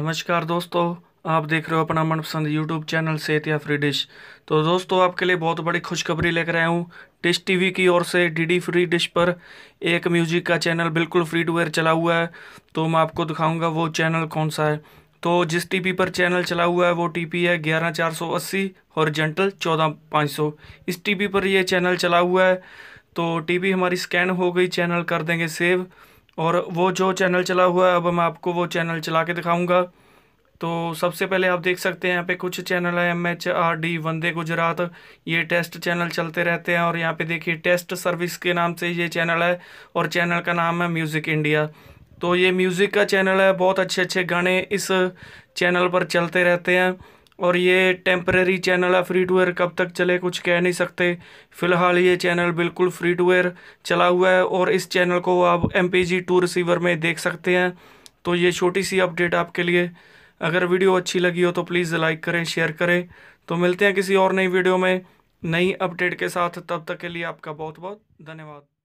नमस्कार दोस्तों आप देख रहे हो अपना मनपसंद यूट्यूब चैनल सेहत या फ्री डिश तो दोस्तों आपके लिए बहुत बड़ी खुशखबरी लेकर आया हूँ डिश टीवी की ओर से डीडी फ्री डिश पर एक म्यूजिक का चैनल बिल्कुल फ्री टू वेयर चला हुआ है तो मैं आपको दिखाऊंगा वो चैनल कौन सा है तो जिस टीपी पर चैनल चला हुआ है वो टीपी है ग्यारह चार सौ अस्सी और जेंटल चौदह पाँच सौ इस टीपी पर ये चैनल चला हुआ है तो टीपी हमारी स्कैन हो गई चैनल कर देंगे सेव और वो जो चैनल चला हुआ है अब मैं आपको वो चैनल चला के दिखाऊँगा तो सबसे पहले आप देख सकते हैं यहाँ पे कुछ चैनल है M H R D Vande Gujarat ये टेस्ट चैनल चलते रहते हैं और यहाँ पे देखिए टेस्ट सर्विस के नाम से ये चैनल है और चैनल का नाम है म्यूज़िक इंडिया तो ये म्यूज़िक का चैनल है बहुत अच्छे अच्छे गाने इस चैनल पर चलते रहते हैं और ये टेम्प्रेरी चैनल है फ्री टू एयर कब तक चले कुछ कह नहीं सकते फ़िलहाल ये चैनल बिल्कुल फ्री टू एयर चला हुआ है और इस चैनल को आप M P G two receiver में देख सकते हैं तो ये छोटी सी अपडेट आपके लिए अगर वीडियो अच्छी लगी हो तो प्लीज़ लाइक करें शेयर करें तो मिलते हैं किसी और नई वीडियो में नई अपडेट के साथ तब तक के लिए आपका बहुत बहुत धन्यवाद